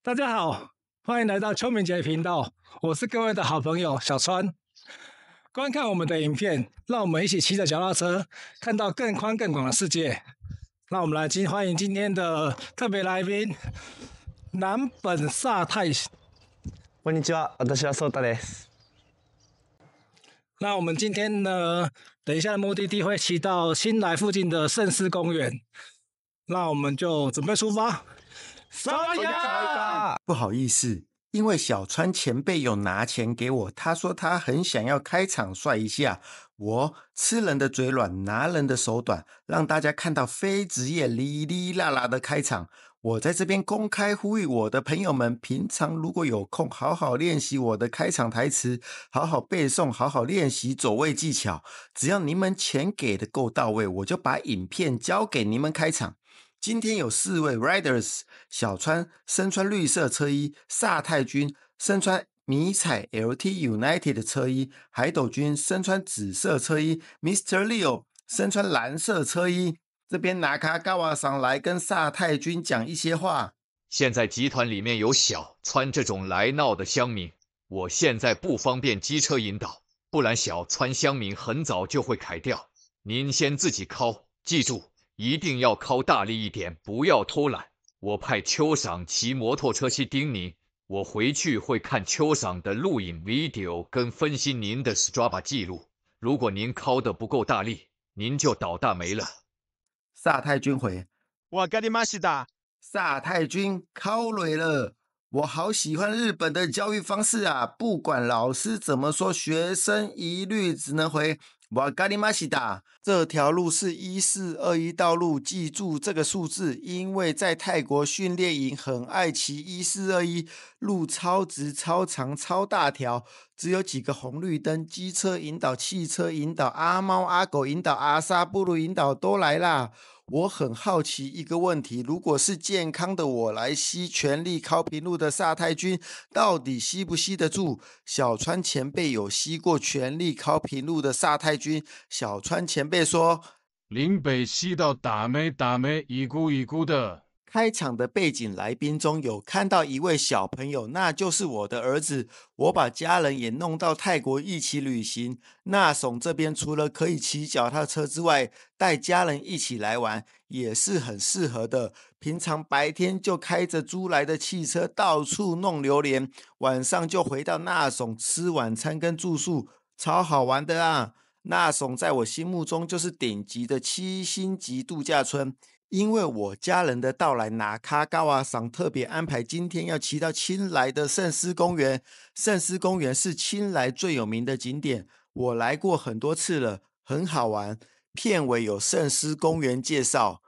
大家好，欢迎来到秋明杰频道，我是各位的好朋友小川。观看我们的影片，让我们一起骑着小拉车，看到更宽更广的世界。让我们来今欢迎今天的特别来宾南本萨太。こんにちは、私はです。那我们今天呢，等一下目的地会骑到新来附近的圣狮公园。那我们就准备出发。沙哑，不好意思，因为小川前辈有拿钱给我，他说他很想要开场帅一下。我吃人的嘴软，拿人的手短，让大家看到非职业哩哩啦啦的开场。我在这边公开呼吁我的朋友们，平常如果有空，好好练习我的开场台词，好好背诵，好好练习走位技巧。只要你们钱给的够到位，我就把影片交给你们开场。今天有四位 riders，小川身穿绿色车衣，萨太君身穿迷彩 LT United 的车衣，海斗君身穿紫色车衣，Mr. Leo 身穿蓝色车衣。这边拿卡高瓦上来跟萨太君讲一些话。现在集团里面有小川这种来闹的乡民，我现在不方便机车引导，不然小川乡民很早就会砍掉。您先自己敲，记住。一定要靠大力一点，不要偷懒。我派秋赏骑摩托车去盯您。我回去会看秋赏的录影 video 跟分析您的 strava 记录。如果您靠得不够大力，您就倒大霉了。萨太君回，我跟你妈西的。萨太君靠累了。我好喜欢日本的教育方式啊！不管老师怎么说，学生一律只能回。哇咖喱马西达，这条路是一四二一道路，记住这个数字，因为在泰国训练营很爱骑一四二一路，超直、超长、超大条，只有几个红绿灯，机车引导、汽车引导、阿猫阿狗引导、阿萨布鲁引导都来啦。我很好奇一个问题，如果是健康的我来吸全力靠平路的萨太君，到底吸不吸得住？小川前辈有吸过全力靠平路的萨太君，小川前辈说，林北吸到打没打没，一咕一咕的。开场的背景来宾中有看到一位小朋友，那就是我的儿子。我把家人也弄到泰国一起旅行。那怂这边除了可以骑脚踏车之外，带家人一起来玩也是很适合的。平常白天就开着租来的汽车到处弄榴莲，晚上就回到那怂吃晚餐跟住宿，超好玩的啊！那怂在我心目中就是顶级的七星级度假村。因为我家人的到来，拿卡高瓦桑特别安排今天要骑到青来的圣斯公园。圣斯公园是青来最有名的景点，我来过很多次了，很好玩。片尾有圣斯公园介绍。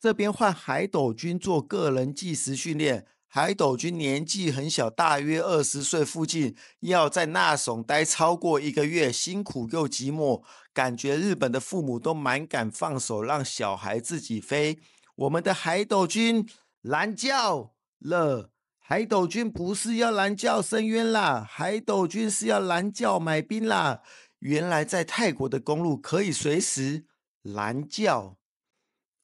这边换海斗军做个人计时训练。海斗君年纪很小，大约二十岁附近，要在那怂待超过一个月，辛苦又寂寞，感觉日本的父母都蛮敢放手，让小孩自己飞。我们的海斗君拦叫了，海斗君不是要拦叫深渊啦，海斗君是要拦叫买兵啦。原来在泰国的公路可以随时拦叫。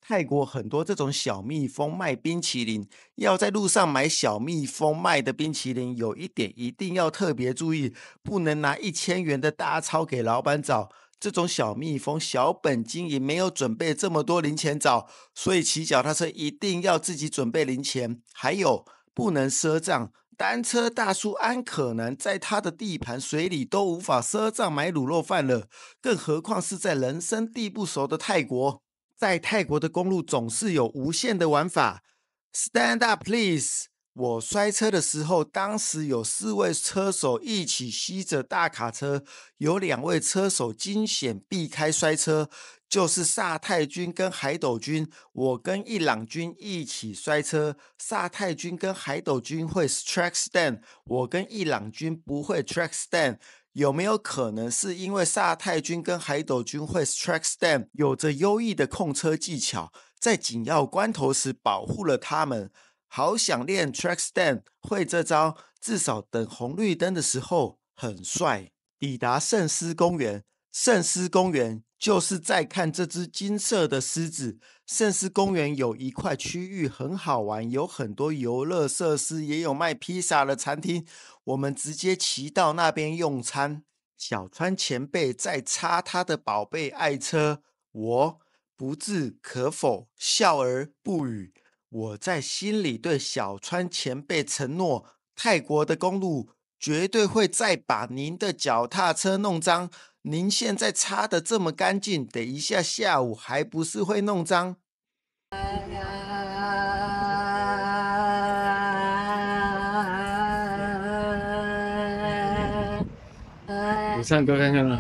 泰国很多这种小蜜蜂卖冰淇淋，要在路上买小蜜蜂卖的冰淇淋，有一点一定要特别注意，不能拿一千元的大钞给老板找。这种小蜜蜂小本经营，没有准备这么多零钱找，所以骑脚踏车一定要自己准备零钱。还有不能赊账，单车大叔安可能在他的地盘水里都无法赊账买卤肉饭了，更何况是在人生地不熟的泰国。在泰国的公路总是有无限的玩法。Stand up, please。我摔车的时候，当时有四位车手一起吸着大卡车，有两位车手惊险避开摔车，就是萨太军跟海斗军。我跟伊朗军一起摔车，萨太军跟海斗军会 track stand，我跟伊朗军不会 track stand。有没有可能是因为萨太军跟海斗军会 track stand，有着优异的控车技巧，在紧要关头时保护了他们？好想练 track stand，会这招，至少等红绿灯的时候很帅。抵达圣斯公园，圣斯公园。就是在看这只金色的狮子。圣狮公园有一块区域很好玩，有很多游乐设施，也有卖披萨的餐厅。我们直接骑到那边用餐。小川前辈在擦他的宝贝爱车，我不置可否，笑而不语。我在心里对小川前辈承诺：泰国的公路绝对会再把您的脚踏车弄脏。您现在擦的这么干净，等一下下午还不是会弄脏？我唱歌看看啦。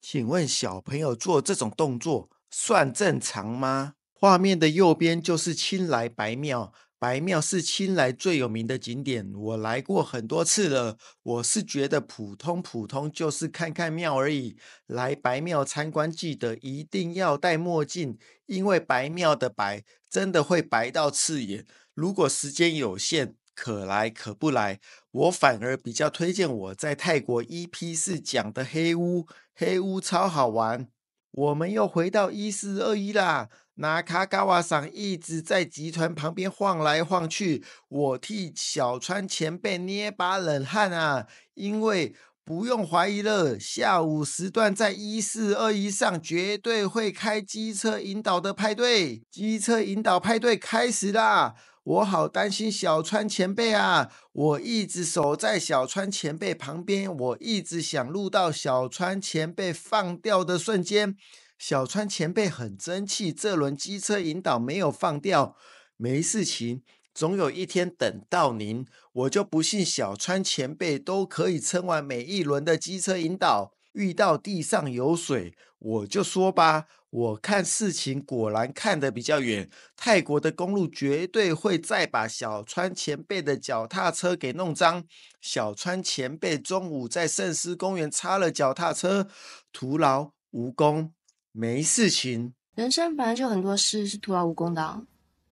请问小朋友做这种动作算正常吗？画面的右边就是青来白庙。白庙是清莱最有名的景点，我来过很多次了。我是觉得普通普通，就是看看庙而已。来白庙参观，记得一定要戴墨镜，因为白庙的白真的会白到刺眼。如果时间有限，可来可不来。我反而比较推荐我在泰国 e P 四讲的黑屋，黑屋超好玩。我们又回到一四二一啦。那卡卡瓦桑一直在集团旁边晃来晃去，我替小川前辈捏把冷汗啊！因为不用怀疑了，下午时段在一四二一上绝对会开机车引导的派对，机车引导派对开始啦！我好担心小川前辈啊！我一直守在小川前辈旁边，我一直想录到小川前辈放掉的瞬间。小川前辈很争气，这轮机车引导没有放掉，没事情，总有一天等到您，我就不信小川前辈都可以撑完每一轮的机车引导。遇到地上有水，我就说吧，我看事情果然看得比较远，泰国的公路绝对会再把小川前辈的脚踏车给弄脏。小川前辈中午在圣狮公园擦了脚踏车，徒劳无功。没事情，人生本来就很多事是徒劳无功的。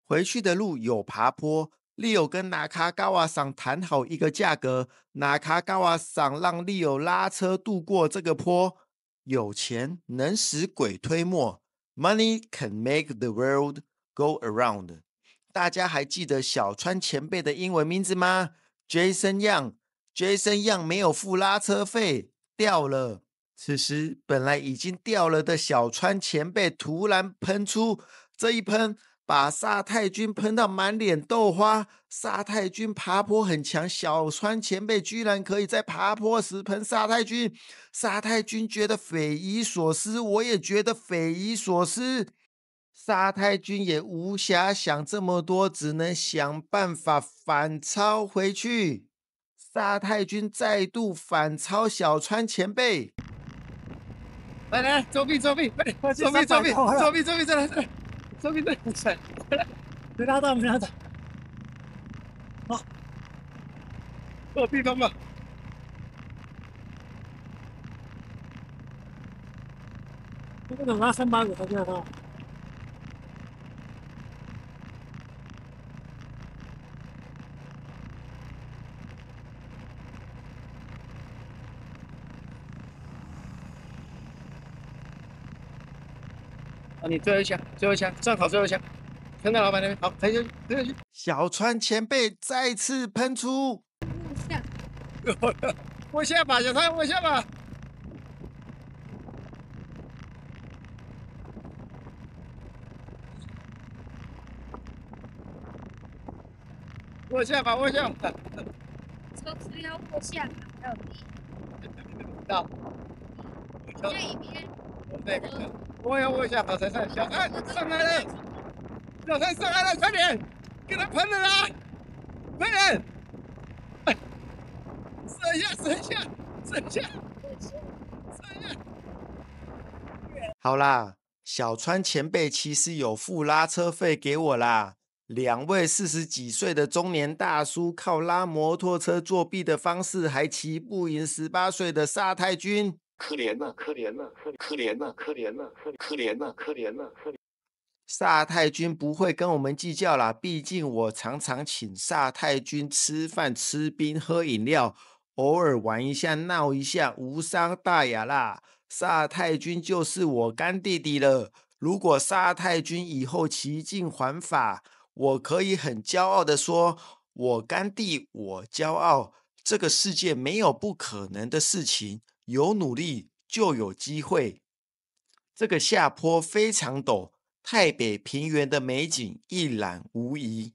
回去的路有爬坡，利奥跟纳卡加瓦桑谈好一个价格，纳卡加瓦桑让利奥拉车渡过这个坡。有钱能使鬼推磨，Money can make the world go around。大家还记得小川前辈的英文名字吗？Jason Young。Jason Young 没有付拉车费，掉了。此时，本来已经掉了的小川前辈突然喷出这一喷，把沙太君喷到满脸豆花。沙太君爬坡很强，小川前辈居然可以在爬坡时喷沙太君。沙太君觉得匪夷所思，我也觉得匪夷所思。沙太君也无暇想这么多，只能想办法反超回去。沙太君再度反超小川前辈。来，来，避，作弊快点，快去，作弊作弊，作弊走避，再来，再来，作弊走来，过来，没拉到，没拉到，好，作弊他们，你怎么拉三八五不电话？你最后一枪，最后一枪，站好最后一枪，喷到老板那边。好，喷下去，喷下去。小川前辈再次喷出。卧下。卧下吧，小川，卧下吧。卧下吧，卧下。吧。卧下吧，卧下。到。一边。那边。我要问一下，小川上来了？小川上来了，快点，给他喷了啦，快点！哎，一下，一下，一下，剩下，剩下。好啦，小川前辈其实有付拉车费给我啦。两位四十几岁的中年大叔靠拉摩托车作弊的方式，还骑不赢十八岁的沙太君。可怜呐，可怜呐，可怜呐，可怜呐，可怜呐，可怜呐，可怜呐！萨太君不会跟我们计较啦，毕竟我常常请萨太君吃饭、吃冰、喝饮料，偶尔玩一下、闹一下，无伤大雅啦。萨太君就是我干弟弟了。如果萨太君以后齐进还法，我可以很骄傲的说，我干弟，我骄傲。这个世界没有不可能的事情。有努力就有机会。这个下坡非常陡，太北平原的美景一览无遗。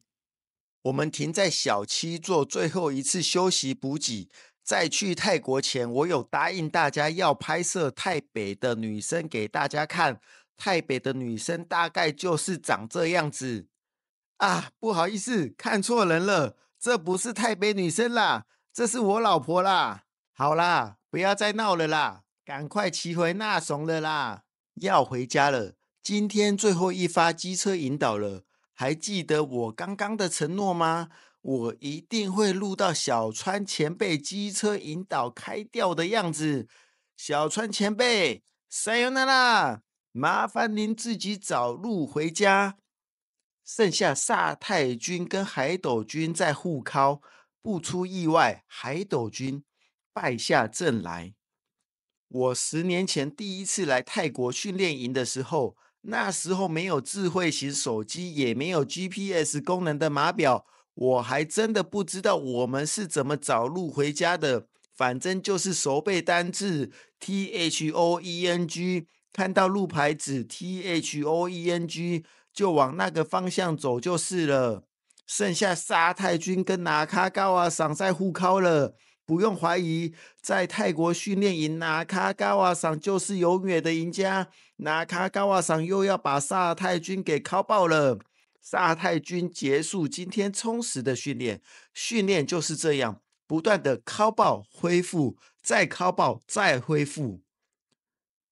我们停在小七做最后一次休息补给。在去泰国前，我有答应大家要拍摄泰北的女生给大家看。泰北的女生大概就是长这样子。啊，不好意思，看错人了，这不是太北女生啦，这是我老婆啦。好啦。不要再闹了啦，赶快骑回那怂了啦！要回家了。今天最后一发机车引导了，还记得我刚刚的承诺吗？我一定会录到小川前辈机车引导开掉的样子。小川前辈，塞友娜啦，麻烦您自己找路回家。剩下萨太君跟海斗君在互靠，不出意外，海斗君。败下阵来。我十年前第一次来泰国训练营的时候，那时候没有智慧型手机，也没有 GPS 功能的码表，我还真的不知道我们是怎么找路回家的。反正就是熟背单字 t h o e n G，看到路牌子 “Thoen” G 就往那个方向走就是了。剩下沙太君跟拿卡高啊，赏在互考了。不用怀疑，在泰国训练营，纳卡嘎瓦桑就是永远的赢家。纳卡嘎瓦桑又要把萨泰军给烤爆了。萨泰军结束今天充实的训练，训练就是这样，不断的烤爆恢复，再烤爆再恢复。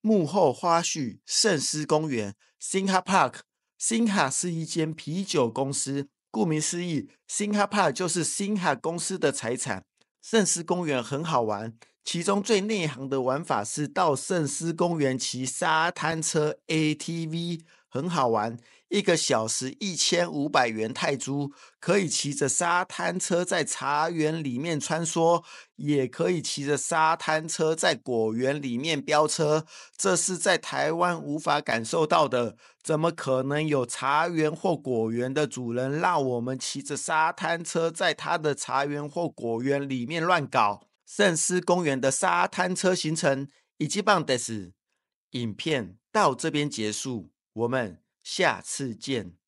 幕后花絮，圣狮公园，Singha Park，Singha 是一间啤酒公司，顾名思义，Singha Park 就是 Singha 公司的财产。圣斯公园很好玩，其中最内行的玩法是到圣斯公园骑沙滩车 A T V，很好玩。一个小时一千五百元泰铢，可以骑着沙滩车在茶园里面穿梭，也可以骑着沙滩车在果园里面飙车。这是在台湾无法感受到的。怎么可能有茶园或果园的主人让我们骑着沙滩车在他的茶园或果园里面乱搞？圣斯公园的沙滩车行程，以及棒的是，影片到这边结束，我们。下次见。